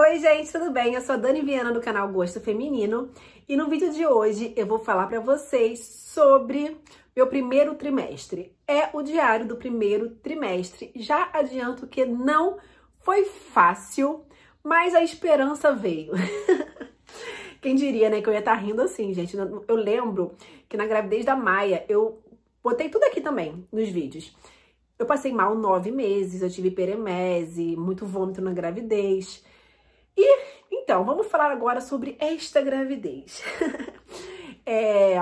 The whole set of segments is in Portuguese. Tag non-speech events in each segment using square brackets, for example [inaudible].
Oi, gente, tudo bem? Eu sou a Dani Viana do canal Gosto Feminino e no vídeo de hoje eu vou falar para vocês sobre meu primeiro trimestre. É o diário do primeiro trimestre. Já adianto que não foi fácil, mas a esperança veio. [laughs] Quem diria, né, que eu ia estar tá rindo assim, gente? Eu lembro que na gravidez da Maia eu botei tudo aqui também nos vídeos. Eu passei mal nove meses, eu tive peremese, muito vômito na gravidez. E então, vamos falar agora sobre esta gravidez. [laughs] é,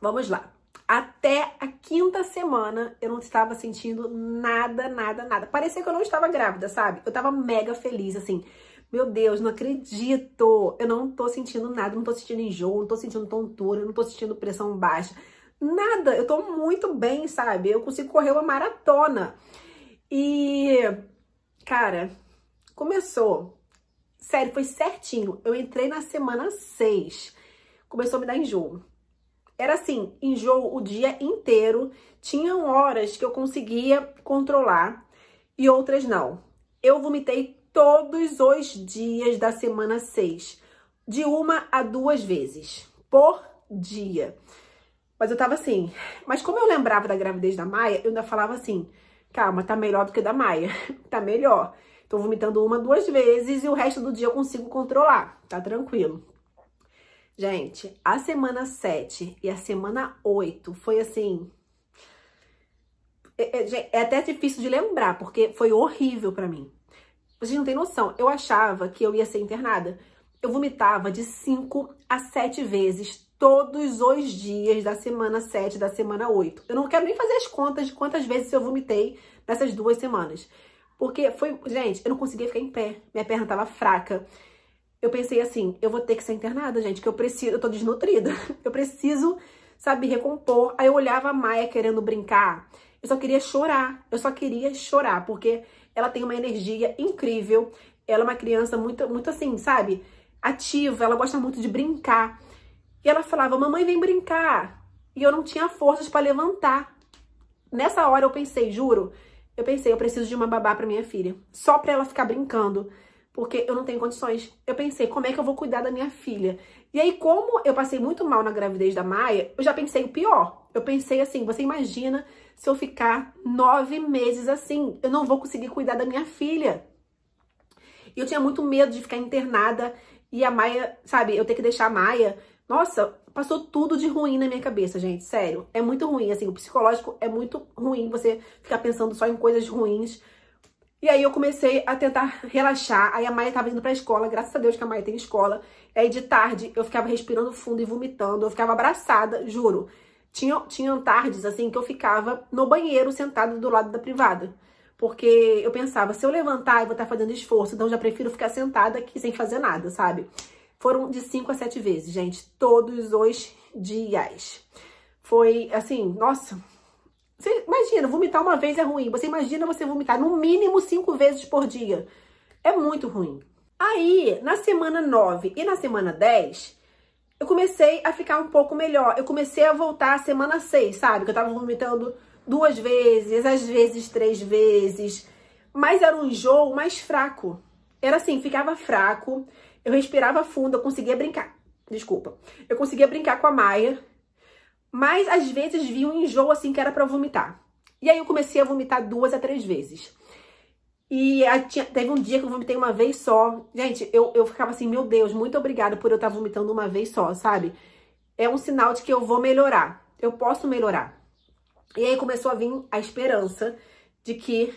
vamos lá. Até a quinta semana eu não estava sentindo nada, nada, nada. Parecia que eu não estava grávida, sabe? Eu estava mega feliz, assim. Meu Deus, não acredito! Eu não tô sentindo nada, não tô sentindo enjoo, não tô sentindo tontura, não tô sentindo pressão baixa. Nada, eu tô muito bem, sabe? Eu consigo correr uma maratona. E, cara, começou Sério, foi certinho. Eu entrei na semana 6. Começou a me dar enjoo. Era assim, enjoo o dia inteiro. Tinham horas que eu conseguia controlar e outras não. Eu vomitei todos os dias da semana 6. De uma a duas vezes por dia. Mas eu tava assim. Mas como eu lembrava da gravidez da Maia, eu ainda falava assim: calma, tá melhor do que da Maia. [laughs] tá melhor. Tô vomitando uma, duas vezes e o resto do dia eu consigo controlar, tá tranquilo. Gente, a semana 7 e a semana 8 foi assim. É, é, é até difícil de lembrar, porque foi horrível para mim. Vocês não têm noção, eu achava que eu ia ser internada. Eu vomitava de 5 a 7 vezes todos os dias da semana 7 da semana 8. Eu não quero nem fazer as contas de quantas vezes eu vomitei nessas duas semanas. Porque foi, gente, eu não conseguia ficar em pé. Minha perna tava fraca. Eu pensei assim, eu vou ter que ser internada, gente, que eu preciso, eu tô desnutrida. [laughs] Eu preciso, sabe, recompor. Aí eu olhava a Maia querendo brincar. Eu só queria chorar. Eu só queria chorar, porque ela tem uma energia incrível. Ela é uma criança muito, muito assim, sabe? Ativa, ela gosta muito de brincar. E ela falava, mamãe, vem brincar. E eu não tinha forças para levantar. Nessa hora eu pensei, juro, eu pensei, eu preciso de uma babá para minha filha, só para ela ficar brincando, porque eu não tenho condições. Eu pensei, como é que eu vou cuidar da minha filha? E aí, como eu passei muito mal na gravidez da Maia, eu já pensei o pior. Eu pensei assim, você imagina se eu ficar nove meses assim, eu não vou conseguir cuidar da minha filha. E eu tinha muito medo de ficar internada e a Maia, sabe, eu ter que deixar a Maia nossa, passou tudo de ruim na minha cabeça, gente. Sério, é muito ruim. Assim, o psicológico é muito ruim você ficar pensando só em coisas ruins. E aí eu comecei a tentar relaxar. Aí a Maia tava indo pra escola, graças a Deus que a Maia tem escola. aí de tarde eu ficava respirando fundo e vomitando, eu ficava abraçada, juro. Tinha, tinha tardes assim que eu ficava no banheiro sentada do lado da privada. Porque eu pensava, se eu levantar, eu vou estar fazendo esforço, então já prefiro ficar sentada aqui sem fazer nada, sabe? Foram de cinco a sete vezes, gente, todos os dias. Foi assim, nossa. Você imagina, vomitar uma vez é ruim. Você imagina você vomitar no mínimo cinco vezes por dia. É muito ruim. Aí, na semana 9 e na semana 10, eu comecei a ficar um pouco melhor. Eu comecei a voltar à semana 6, sabe? Que eu tava vomitando duas vezes, às vezes três vezes. Mas era um enjoo mais fraco. Era assim, ficava fraco. Eu respirava fundo, eu conseguia brincar. Desculpa. Eu conseguia brincar com a Maia, mas às vezes vi um enjoo assim que era para vomitar. E aí eu comecei a vomitar duas a três vezes. E tinha, teve um dia que eu vomitei uma vez só. Gente, eu, eu ficava assim, meu Deus, muito obrigada por eu estar vomitando uma vez só, sabe? É um sinal de que eu vou melhorar. Eu posso melhorar. E aí começou a vir a esperança de que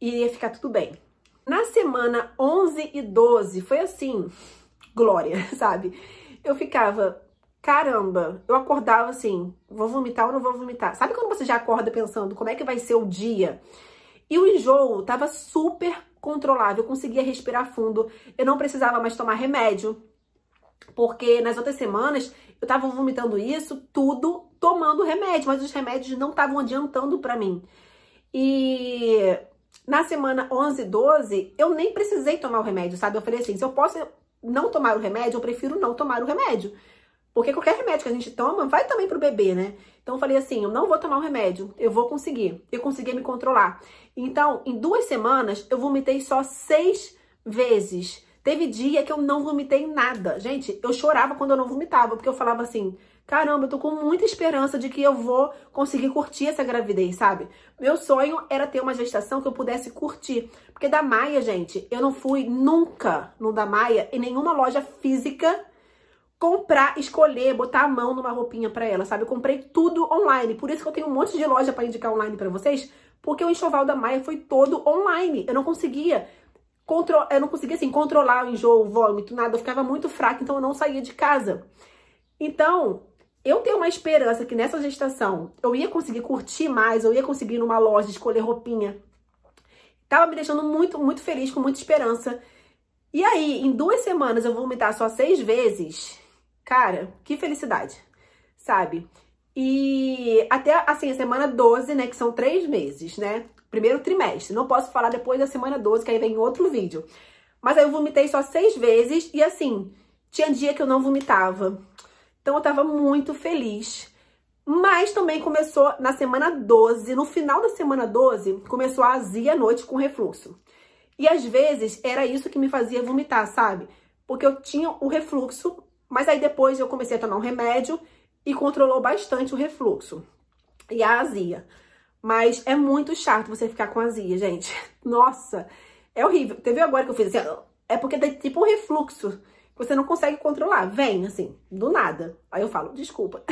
iria ficar tudo bem. Na semana 11 e 12, foi assim, glória, [laughs] sabe? Eu ficava, caramba, eu acordava assim, vou vomitar ou não vou vomitar? Sabe quando você já acorda pensando como é que vai ser o dia? E o enjoo tava super controlável, eu conseguia respirar fundo, eu não precisava mais tomar remédio, porque nas outras semanas eu tava vomitando isso tudo tomando remédio, mas os remédios não estavam adiantando para mim. E na semana 11, 12, eu nem precisei tomar o remédio, sabe? Eu falei assim, se eu posso não tomar o remédio, eu prefiro não tomar o remédio. Porque qualquer remédio que a gente toma vai também pro bebê, né? Então eu falei assim, eu não vou tomar o remédio, eu vou conseguir. Eu consegui me controlar. Então, em duas semanas, eu vomitei só seis vezes. Teve dia que eu não vomitei nada. Gente, eu chorava quando eu não vomitava, porque eu falava assim, caramba, eu tô com muita esperança de que eu vou conseguir curtir essa gravidez, sabe? Meu sonho era ter uma gestação que eu pudesse curtir. Porque da Maia, gente, eu não fui nunca no da Maia em nenhuma loja física comprar, escolher, botar a mão numa roupinha pra ela, sabe? Eu comprei tudo online. Por isso que eu tenho um monte de loja para indicar online para vocês, porque o enxoval da Maia foi todo online. Eu não conseguia Contro... eu não conseguia assim controlar o enjoo, o vômito, nada, eu ficava muito fraca, então eu não saía de casa. Então, eu tenho uma esperança que nessa gestação eu ia conseguir curtir mais, eu ia conseguir ir numa loja, escolher roupinha. Tava me deixando muito, muito feliz, com muita esperança. E aí, em duas semanas eu vomitar só seis vezes. Cara, que felicidade, sabe? E até, assim, a semana 12, né, que são três meses, né? Primeiro trimestre. Não posso falar depois da semana 12, que aí vem outro vídeo. Mas aí eu vomitei só seis vezes e, assim, tinha dia que eu não vomitava. Então eu tava muito feliz. Mas também começou na semana 12, no final da semana 12, começou a azia à noite com refluxo. E às vezes era isso que me fazia vomitar, sabe? Porque eu tinha o refluxo, mas aí depois eu comecei a tomar um remédio e controlou bastante o refluxo e a azia. Mas é muito chato você ficar com azia, gente. [laughs] Nossa, é horrível. Teve agora que eu fiz assim, é porque tem tipo um refluxo você não consegue controlar. Vem, assim, do nada. Aí eu falo, desculpa.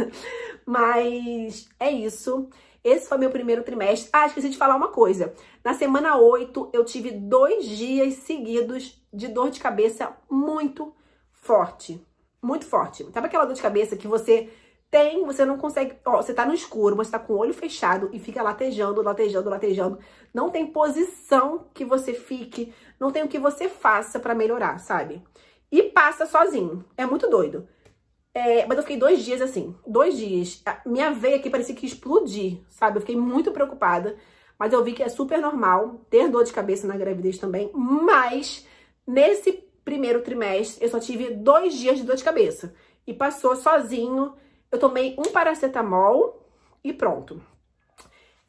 [laughs] Mas é isso. Esse foi meu primeiro trimestre. Ah, esqueci de falar uma coisa. Na semana 8, eu tive dois dias seguidos de dor de cabeça muito forte. Muito forte. Sabe aquela dor de cabeça que você tem, você não consegue. Ó, você tá no escuro, você tá com o olho fechado e fica latejando, latejando, latejando. Não tem posição que você fique, não tem o que você faça para melhorar, sabe? e passa sozinho. É muito doido. É, mas eu fiquei dois dias assim, dois dias. minha veia aqui parecia que explodir, sabe? Eu fiquei muito preocupada. Mas eu vi que é super normal ter dor de cabeça na gravidez também. Mas nesse primeiro trimestre, eu só tive dois dias de dor de cabeça. E passou sozinho. Eu tomei um paracetamol e pronto.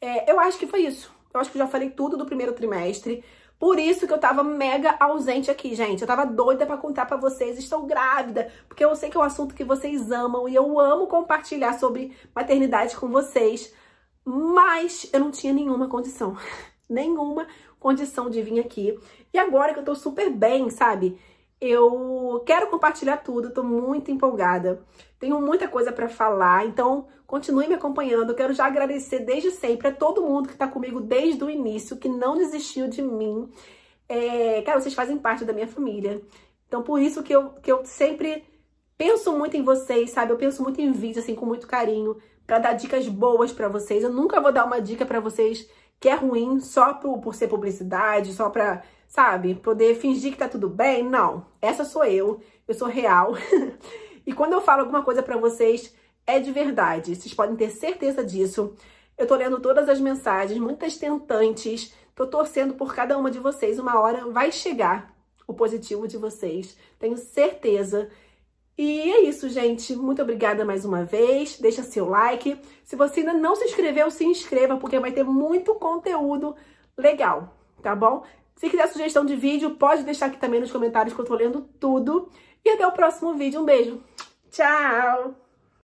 É, eu acho que foi isso. Eu acho que já falei tudo do primeiro trimestre. Por isso que eu tava mega ausente aqui, gente. Eu tava doida para contar para vocês, estou grávida, porque eu sei que é um assunto que vocês amam e eu amo compartilhar sobre maternidade com vocês, mas eu não tinha nenhuma condição. [laughs] nenhuma condição de vir aqui. E agora que eu tô super bem, sabe? Eu quero compartilhar tudo, estou muito empolgada. Tenho muita coisa para falar, então continue me acompanhando. Eu quero já agradecer desde sempre a todo mundo que está comigo desde o início, que não desistiu de mim. É, cara, vocês fazem parte da minha família. Então, por isso que eu, que eu sempre penso muito em vocês, sabe? Eu penso muito em vídeo, assim, com muito carinho, para dar dicas boas para vocês. Eu nunca vou dar uma dica para vocês que é ruim só por, por ser publicidade, só para sabe? Poder fingir que tá tudo bem. Não, essa sou eu, eu sou real. [laughs] e quando eu falo alguma coisa para vocês, é de verdade. Vocês podem ter certeza disso. Eu tô lendo todas as mensagens, muitas tentantes. Tô torcendo por cada uma de vocês. Uma hora vai chegar o positivo de vocês. Tenho certeza. E é isso, gente. Muito obrigada mais uma vez. Deixa seu like. Se você ainda não se inscreveu, se inscreva, porque vai ter muito conteúdo legal, tá bom? Se quiser sugestão de vídeo, pode deixar aqui também nos comentários que eu tô lendo tudo. E até o próximo vídeo. Um beijo. Tchau!